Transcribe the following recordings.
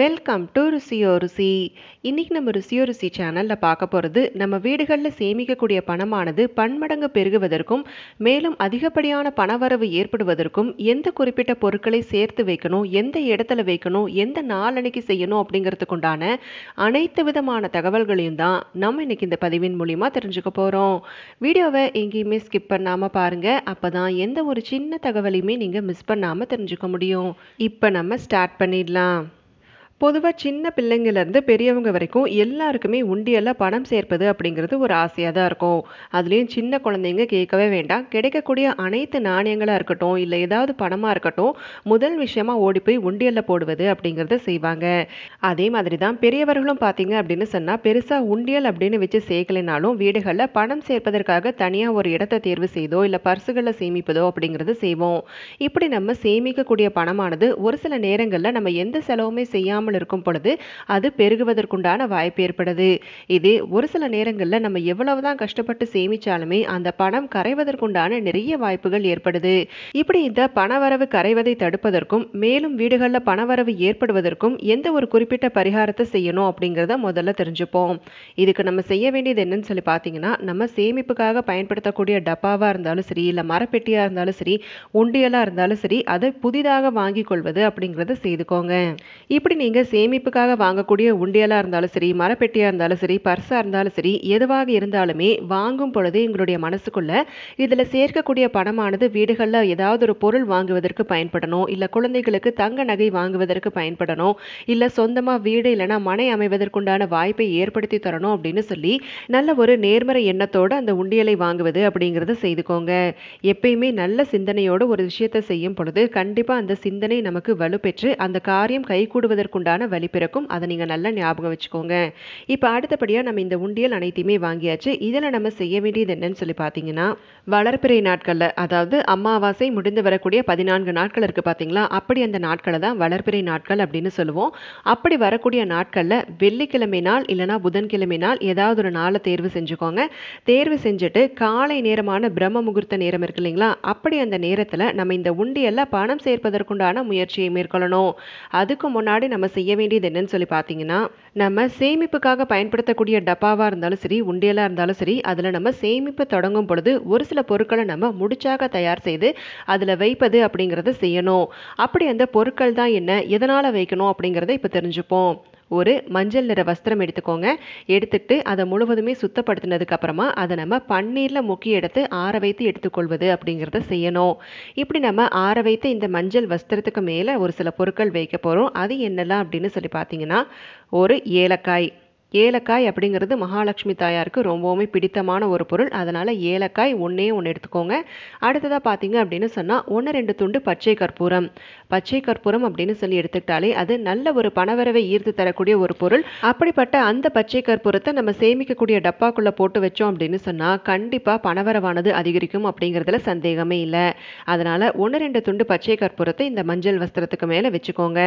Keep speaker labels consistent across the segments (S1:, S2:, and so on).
S1: welcome to ருசியோ ருசி இன்றைக்கி நம்ம ருசியோ ருசி சேனலில் பார்க்க போகிறது நம்ம வீடுகளில் சேமிக்கக்கூடிய பணமானது பன்மடங்கு பெருகுவதற்கும் மேலும் அதிகப்படியான பணவரவு ஏற்படுவதற்கும் எந்த குறிப்பிட்ட பொருட்களை சேர்த்து வைக்கணும் எந்த இடத்துல வைக்கணும் எந்த நாளன்னைக்கு செய்யணும் அப்படிங்கிறதுக்குண்டான அனைத்து விதமான தகவல்களையும் தான் நம்ம இன்றைக்கி இந்த பதிவின் மூலிமா தெரிஞ்சுக்க போகிறோம் வீடியோவை எங்கேயுமே ஸ்கிப் பண்ணாமல் பாருங்கள் அப்போ தான் எந்த ஒரு சின்ன தகவலையுமே நீங்கள் மிஸ் பண்ணாமல் தெரிஞ்சுக்க முடியும் இப்போ நம்ம ஸ்டார்ட் பண்ணிடலாம் பொதுவாக சின்ன பிள்ளைங்கள்லேருந்து பெரியவங்க வரைக்கும் எல்லாருக்குமே உண்டியலில் பணம் சேர்ப்பது அப்படிங்கிறது ஒரு ஆசையாக தான் இருக்கும் அதுலேயும் சின்ன குழந்தைங்க கேட்கவே வேண்டாம் கிடைக்கக்கூடிய அனைத்து நாணயங்களாக இருக்கட்டும் இல்லை ஏதாவது பணமாக இருக்கட்டும் முதல் விஷயமா ஓடி போய் உண்டியலில் போடுவது அப்படிங்கிறத செய்வாங்க அதே மாதிரி தான் பெரியவர்களும் பார்த்தீங்க அப்படின்னு சொன்னால் பெருசாக உண்டியல் அப்படின்னு வச்சு சேர்க்கலைனாலும் வீடுகளில் பணம் சேர்ப்பதற்காக தனியாக ஒரு இடத்தை தேர்வு செய்தோ இல்லை பர்சுகளில் சேமிப்பதோ அப்படிங்கிறது செய்வோம் இப்படி நம்ம சேமிக்கக்கூடிய பணமானது ஒரு சில நேரங்களில் நம்ம எந்த செலவுமே செய்யாமல் குறையாமல் இருக்கும் பொழுது அது பெருகுவதற்குண்டான வாய்ப்பு ஏற்படுது இது ஒரு சில நேரங்களில் நம்ம எவ்வளவுதான் கஷ்டப்பட்டு சேமிச்சாலுமே அந்த பணம் கரைவதற்குண்டான நிறைய வாய்ப்புகள் ஏற்படுது இப்படி இந்த பணவரவு கரைவதை தடுப்பதற்கும் மேலும் வீடுகளில் பணவரவு ஏற்படுவதற்கும் எந்த ஒரு குறிப்பிட்ட பரிகாரத்தை செய்யணும் அப்படிங்கிறத முதல்ல தெரிஞ்சுப்போம் இதுக்கு நம்ம செய்ய வேண்டியது என்னன்னு சொல்லி பார்த்தீங்கன்னா நம்ம சேமிப்புக்காக பயன்படுத்தக்கூடிய டப்பாவாக இருந்தாலும் சரி இல்லை மரப்பெட்டியாக இருந்தாலும் சரி உண்டியலாக இருந்தாலும் சரி அதை புதிதாக வாங்கிக் கொள்வது அப்படிங்கிறத செய்துக்கோங்க இப்படி நீங்க இல்லை சேமிப்புக்காக வாங்கக்கூடிய உண்டியலாக இருந்தாலும் சரி மரப்பெட்டியாக இருந்தாலும் சரி பர்ஸாக இருந்தாலும் சரி எதுவாக இருந்தாலுமே வாங்கும் பொழுது எங்களுடைய மனசுக்குள்ள இதில் சேர்க்கக்கூடிய பணமானது வீடுகளில் ஏதாவது ஒரு பொருள் வாங்குவதற்கு பயன்படணும் இல்லை குழந்தைகளுக்கு தங்க நகை வாங்குவதற்கு பயன்படணும் இல்லை சொந்தமாக வீடு இல்லைனா மனை அமைவதற்குண்டான வாய்ப்பை ஏற்படுத்தி தரணும் அப்படின்னு சொல்லி நல்ல ஒரு நேர்மறை எண்ணத்தோடு அந்த உண்டியலை வாங்குவது அப்படிங்கிறத செய்துக்கோங்க எப்பயுமே நல்ல சிந்தனையோடு ஒரு விஷயத்தை செய்யும் பொழுது கண்டிப்பாக அந்த சிந்தனை நமக்கு வலுப்பெற்று அந்த காரியம் கைகூடுவதற்குண்டான உண்டான வழி பிறக்கும் அதை நீங்கள் நல்லா ஞாபகம் வச்சுக்கோங்க இப்போ அடுத்தபடியாக நம்ம இந்த உண்டியல் அனைத்தையுமே வாங்கியாச்சு இதில் நம்ம செய்ய வேண்டியது என்னன்னு சொல்லி பார்த்தீங்கன்னா வளர்ப்பிறை நாட்களில் அதாவது அமாவாசை முடிந்து வரக்கூடிய பதினான்கு நாட்கள் இருக்குது பார்த்தீங்களா அப்படி அந்த நாட்களை தான் வளர்ப்பிறை நாட்கள் அப்படின்னு சொல்லுவோம் அப்படி வரக்கூடிய நாட்களில் வெள்ளிக்கிழமை நாள் இல்லைனா புதன்கிழமை நாள் ஏதாவது ஒரு நாளை தேர்வு செஞ்சுக்கோங்க தேர்வு செஞ்சுட்டு காலை நேரமான பிரம்ம முகூர்த்த நேரம் இருக்கு இல்லைங்களா அப்படி அந்த நேரத்தில் நம்ம இந்த உண்டியலில் பணம் சேர்ப்பதற்குண்டான முயற்சியை மேற்கொள்ளணும் அதுக்கு முன்னாடி நம்ம செய்ய வேண்டியது என்னன்னு சொல்லி பார்த்தீங்கன்னா நம்ம சேமிப்புக்காக பயன்படுத்தக்கூடிய டப்பாவாக இருந்தாலும் சரி உண்டியலாக இருந்தாலும் சரி அதில் நம்ம சேமிப்பு தொடங்கும் பொழுது ஒரு சில பொருட்களை நம்ம முடிச்சாக தயார் செய்து அதில் வைப்பது அப்படிங்கிறத செய்யணும் அப்படி அந்த பொருட்கள் தான் என்ன எதனால் வைக்கணும் அப்படிங்கிறத இப்போ தெரிஞ்சுப்போம் ஒரு மஞ்சள் நிற வஸ்திரம் எடுத்துக்கோங்க எடுத்துட்டு அதை முழுவதுமே சுத்தப்படுத்தினதுக்கு அப்புறமா அதை நம்ம பன்னீரில் முக்கி எடுத்து ஆற வைத்து எடுத்துக்கொள்வது அப்படிங்கிறத செய்யணும் இப்படி நம்ம ஆற வைத்து இந்த மஞ்சள் வஸ்திரத்துக்கு மேலே ஒரு சில பொருட்கள் வைக்க போகிறோம் அது என்னெல்லாம் அப்படின்னு சொல்லி பார்த்தீங்கன்னா ஒரு ஏலக்காய் ஏலக்காய் அப்படிங்கிறது மகாலட்சுமி தாயாருக்கு ரொம்பவுமே பிடித்தமான ஒரு பொருள் அதனால் ஏலக்காய் ஒன்றே ஒன்று எடுத்துக்கோங்க அடுத்ததாக பார்த்தீங்க அப்படின்னு சொன்னால் ஒன்று ரெண்டு துண்டு பச்சை கற்பூரம் பச்சை கற்பூரம் அப்படின்னு சொல்லி எடுத்துக்கிட்டாலே அது நல்ல ஒரு பணவரவை ஈர்த்து தரக்கூடிய ஒரு பொருள் அப்படிப்பட்ட அந்த பச்சை கற்பூரத்தை நம்ம சேமிக்கக்கூடிய டப்பாக்குள்ளே போட்டு வச்சோம் அப்படின்னு சொன்னால் கண்டிப்பாக பணவரவானது அதிகரிக்கும் அப்படிங்கிறதுல சந்தேகமே இல்லை அதனால் ஒன்று ரெண்டு துண்டு பச்சை கற்பூரத்தை இந்த மஞ்சள் வஸ்திரத்துக்கு மேலே வச்சுக்கோங்க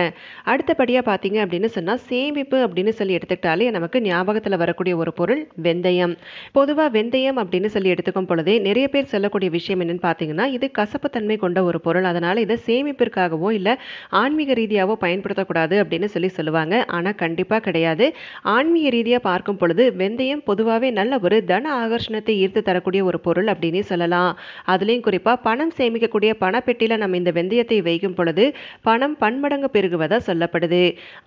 S1: அடுத்தபடியாக பார்த்தீங்க அப்படின்னு சொன்னால் சேமிப்பு அப்படின்னு சொல்லி எடுத்துக்கிட்டாலே நமக்கு நமக்கு ஞாபகத்தில் வரக்கூடிய ஒரு பொருள் வெந்தயம் பொதுவாக வெந்தயம் அப்படின்னு சொல்லி எடுத்துக்கும் பொழுதே நிறைய பேர் சொல்லக்கூடிய விஷயம் என்னன்னு பார்த்தீங்கன்னா இது தன்மை கொண்ட ஒரு பொருள் அதனால் இதை சேமிப்பிற்காகவோ இல்லை ஆன்மீக ரீதியாகவோ பயன்படுத்தக்கூடாது அப்படின்னு சொல்லி சொல்லுவாங்க ஆனால் கண்டிப்பாக கிடையாது ஆன்மீக ரீதியாக பார்க்கும் பொழுது வெந்தயம் பொதுவாகவே நல்ல ஒரு தன ஆகர்ஷணத்தை ஈர்த்து தரக்கூடிய ஒரு பொருள் அப்படின்னு சொல்லலாம் அதுலேயும் குறிப்பாக பணம் சேமிக்கக்கூடிய பணப்பெட்டியில் நம்ம இந்த வெந்தயத்தை வைக்கும் பொழுது பணம் பன்மடங்கு பெருகுவதாக சொல்லப்படுது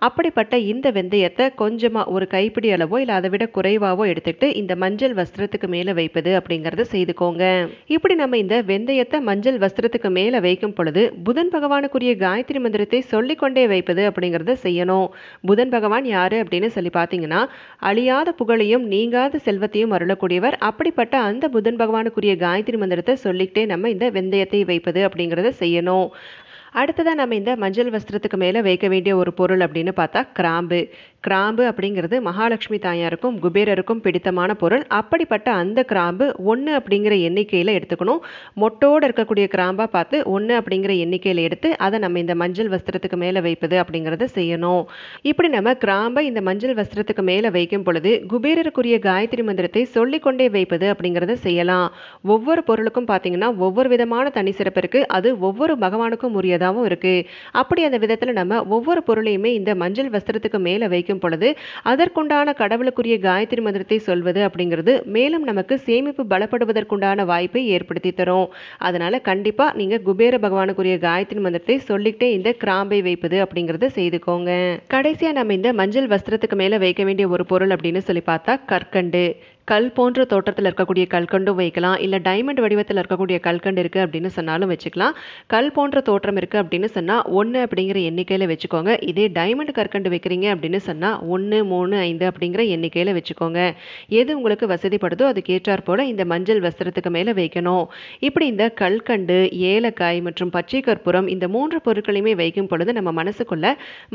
S1: அப்படிப்பட்ட இந்த வெந்தயத்தை கொஞ்சமாக ஒரு கைப்பிடி கைப்பிடி அளவோ இல்லை அதை விட குறைவாகவோ எடுத்துக்கிட்டு இந்த மஞ்சள் வஸ்திரத்துக்கு மேலே வைப்பது அப்படிங்கிறத செய்துக்கோங்க இப்படி நம்ம இந்த வெந்தயத்தை மஞ்சள் வஸ்திரத்துக்கு மேலே வைக்கும் பொழுது புதன் பகவானுக்குரிய காயத்ரி மந்திரத்தை சொல்லிக்கொண்டே வைப்பது அப்படிங்கிறத செய்யணும் புதன் பகவான் யாரு அப்படின்னு சொல்லி பார்த்தீங்கன்னா அழியாத புகழையும் நீங்காத செல்வத்தையும் அருளக்கூடியவர் அப்படிப்பட்ட அந்த புதன் பகவானுக்குரிய காயத்ரி மந்திரத்தை சொல்லிக்கிட்டே நம்ம இந்த வெந்தயத்தை வைப்பது அப்படிங்கிறத செய்யணும் அடுத்ததான் நம்ம இந்த மஞ்சள் வஸ்திரத்துக்கு மேலே வைக்க வேண்டிய ஒரு பொருள் அப்படின்னு பார்த்தா கிராம்பு கிராம்பு அப்படிங்கிறது மகாலட்சுமி தாயாருக்கும் குபேரருக்கும் பிடித்தமான பொருள் அப்படிப்பட்ட அந்த கிராம்பு ஒன்று அப்படிங்கிற எண்ணிக்கையில் எடுத்துக்கணும் மொட்டோடு இருக்கக்கூடிய கிராம்பாக பார்த்து ஒன்று அப்படிங்கிற எண்ணிக்கையில் எடுத்து அதை நம்ம இந்த மஞ்சள் வஸ்திரத்துக்கு மேலே வைப்பது அப்படிங்கிறத செய்யணும் இப்படி நம்ம கிராம்பை இந்த மஞ்சள் வஸ்திரத்துக்கு மேலே வைக்கும் பொழுது குபேரருக்குரிய காயத்ரி மந்திரத்தை சொல்லிக்கொண்டே வைப்பது அப்படிங்கிறத செய்யலாம் ஒவ்வொரு பொருளுக்கும் பார்த்தீங்கன்னா ஒவ்வொரு விதமான தனி சிறப்பு இருக்குது அது ஒவ்வொரு பகவானுக்கும் உரியதாகவும் இருக்குது அப்படி அந்த விதத்தில் நம்ம ஒவ்வொரு பொருளையுமே இந்த மஞ்சள் வஸ்திரத்துக்கு மேலே வைக்க படிக்கும் பொழுது அதற்குண்டான கடவுளுக்குரிய காயத்ரி மந்திரத்தை சொல்வது அப்படிங்கிறது மேலும் நமக்கு சேமிப்பு பலப்படுவதற்குண்டான வாய்ப்பை ஏற்படுத்தி தரும் அதனால கண்டிப்பாக நீங்கள் குபேர பகவானுக்குரிய காயத்ரி மந்திரத்தை சொல்லிக்கிட்டே இந்த கிராம்பை வைப்பது அப்படிங்கிறத செய்துக்கோங்க கடைசியாக நம்ம இந்த மஞ்சள் வஸ்திரத்துக்கு மேலே வைக்க வேண்டிய ஒரு பொருள் அப்படின்னு சொல்லி பார்த்தா கற்கண்டு கல் போன்ற தோட்டத்தில் இருக்கக்கூடிய கல்கண்டும் வைக்கலாம் இல்லை டைமண்ட் வடிவத்தில் இருக்கக்கூடிய கல்கண்டு இருக்குது அப்படின்னு சொன்னாலும் வச்சுக்கலாம் கல் போன்ற தோற்றம் இருக்குது அப்படின்னு சொன்னால் ஒன்று அப்படிங்கிற எண்ணிக்கையில் வச்சுக்கோங்க இதே டைமண்ட் கற்கண்டு வைக்கிறீங்க அப்படின்னு சொன்னால் ஒன்று மூணு ஐந்து அப்படிங்கிற எண்ணிக்கையில் வச்சுக்கோங்க எது உங்களுக்கு வசதிப்படுதோ அதுக்கேற்றாற் போல் இந்த மஞ்சள் வஸ்திரத்துக்கு மேலே வைக்கணும் இப்படி இந்த கல்கண்டு ஏலக்காய் மற்றும் பச்சை கற்பூரம் இந்த மூன்று பொருட்களையுமே வைக்கும் பொழுது நம்ம மனசுக்குள்ள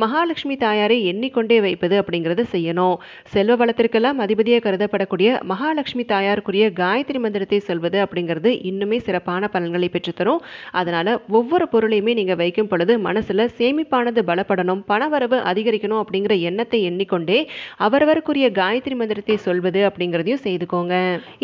S1: மகாலட்சுமி தாயாரை எண்ணிக்கொண்டே வைப்பது அப்படிங்கிறத செய்யணும் செல்வ வளத்திற்கெல்லாம் அதிபதியாக கருதப்படக்கூடிய மகாலட்சுமி தாயாருக்குரிய காயத்ரி மந்திரத்தை சொல்வது அப்படிங்கிறது இன்னுமே சிறப்பான பலன்களை பெற்றுத்தரும் அதனால் ஒவ்வொரு பொருளையுமே நீங்கள் வைக்கும் பொழுது மனசில் சேமிப்பானது பலப்படணும் பணவரவு அதிகரிக்கணும் அப்படிங்கிற எண்ணத்தை எண்ணிக்கொண்டே அவரவருக்குரிய காயத்ரி மந்திரத்தை சொல்வது அப்படிங்கிறதையும் செய்துக்கோங்க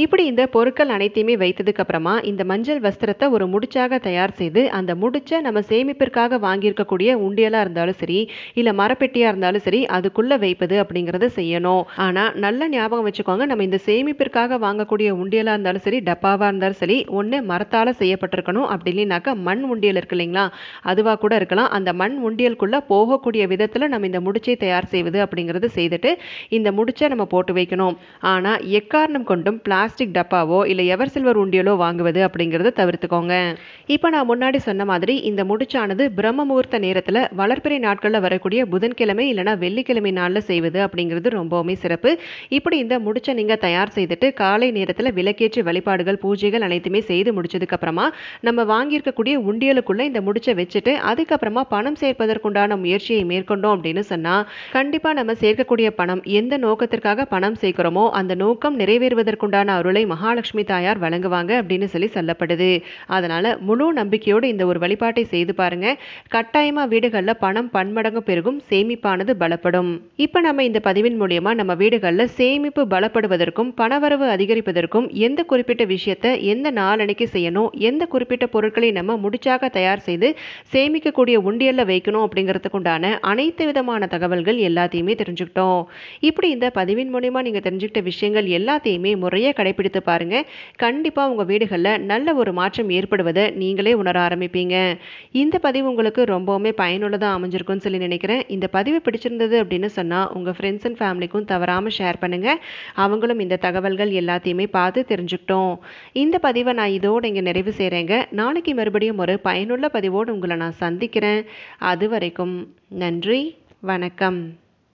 S1: இப்படி இந்த பொருட்கள் அனைத்தையுமே வைத்ததுக்கு அப்புறமா இந்த மஞ்சள் வஸ்திரத்தை ஒரு முடிச்சாக தயார் செய்து அந்த முடிச்ச நம்ம சேமிப்பிற்காக வாங்கியிருக்கக்கூடிய உண்டியலாக இருந்தாலும் சரி இல்லை மரப்பெட்டியாக இருந்தாலும் சரி அதுக்குள்ளே வைப்பது அப்படிங்கிறத செய்யணும் ஆனால் நல்ல ஞாபகம் வச்சுக்கோங்க நம்ம இந்த சேமிப்பிற்காக வாங்கக்கூடிய உண்டியலாக இருந்தாலும் சரி டப்பாவாக இருந்தாலும் சரி ஒன்று மரத்தால் செய்யப்பட்டிருக்கணும் அப்படின்னாக்கா மண் உண்டியல் இருக்கு இல்லைங்களா அதுவாக கூட இருக்கலாம் அந்த மண் உண்டியலுக்குள்ளே போகக்கூடிய விதத்தில் நம்ம இந்த முடிச்சை தயார் செய்வது அப்படிங்கிறது செய்துட்டு இந்த முடிச்சை நம்ம போட்டு வைக்கணும் ஆனால் எக்காரணம் கொண்டும் பிளாஸ்டிக் டப்பாவோ இல்லை எவர் சில்வர் உண்டியலோ வாங்குவது அப்படிங்கிறத தவிர்த்துக்கோங்க இப்போ நான் முன்னாடி சொன்ன மாதிரி இந்த முடிச்சானது பிரம்ம முகூர்த்த நேரத்தில் வளர்ப்பிறை நாட்களில் வரக்கூடிய புதன்கிழமை இல்லைனா வெள்ளிக்கிழமை நாளில் செய்வது அப்படிங்கிறது ரொம்பவுமே சிறப்பு இப்படி இந்த முடிச்சை நீங்கள் தயார் செய்துட்டு காலை நேரத்தில் விளக்கேற்றி வழிபாடுகள் பூஜைகள் அனைத்துமே செய்து முடிச்சதுக்கப்புறமா நம்ம வாங்கியிருக்கக்கூடிய உண்டியலுக்குள்ள இந்த முடிச்சை வச்சுட்டு அதுக்கப்புறமா பணம் சேர்ப்பதற்குண்டான முயற்சியை மேற்கொண்டோம் அப்படின்னு சொன்னால் கண்டிப்பாக நம்ம சேர்க்கக்கூடிய பணம் எந்த நோக்கத்திற்காக பணம் சேர்க்கிறோமோ அந்த நோக்கம் நிறைவேறுவதற்குண்டான அருளை மகாலட்சுமி தாயார் வழங்குவாங்க அப்படின்னு சொல்லி சொல்லப்படுது அதனால் முழு நம்பிக்கையோடு இந்த ஒரு வழிபாட்டை செய்து பாருங்க கட்டாயமாக வீடுகளில் பணம் பன்மடங்கு பெருகும் சேமிப்பானது பலப்படும் இப்போ நம்ம இந்த பதிவின் மூலியமாக நம்ம வீடுகளில் சேமிப்பு பலப்படுவதற்கும் குறைவதற்கும் பணவரவு அதிகரிப்பதற்கும் எந்த குறிப்பிட்ட விஷயத்தை எந்த நாளனைக்கு செய்யணும் எந்த குறிப்பிட்ட பொருட்களை நம்ம முடிச்சாக தயார் செய்து சேமிக்கக்கூடிய உண்டியலில் வைக்கணும் உண்டான அனைத்து விதமான தகவல்கள் எல்லாத்தையுமே தெரிஞ்சுக்கிட்டோம் இப்படி இந்த பதிவின் மூலிமா நீங்கள் தெரிஞ்சுக்கிட்ட விஷயங்கள் எல்லாத்தையுமே முறையாக கடைபிடித்து பாருங்கள் கண்டிப்பாக உங்கள் வீடுகளில் நல்ல ஒரு மாற்றம் ஏற்படுவதை நீங்களே உணர ஆரம்பிப்பீங்க இந்த பதிவு உங்களுக்கு ரொம்பவுமே பயனுள்ளதாக அமைஞ்சிருக்கும்னு சொல்லி நினைக்கிறேன் இந்த பதிவு பிடிச்சிருந்தது அப்படின்னு சொன்னால் உங்கள் ஃப்ரெண்ட்ஸ் அண்ட் ஃபேமிலிக்கும் தவறாமல் ஷேர் பண்ணுங்கள் அவங்களும் இந்த இந்த தகவல்கள் எல்லாத்தையுமே பார்த்து தெரிஞ்சுக்கிட்டோம் இந்த பதிவை நான் இதோடு இங்கே நிறைவு செய்கிறேங்க நாளைக்கு மறுபடியும் ஒரு பயனுள்ள பதிவோடு உங்களை நான் சந்திக்கிறேன் அது வரைக்கும் நன்றி வணக்கம்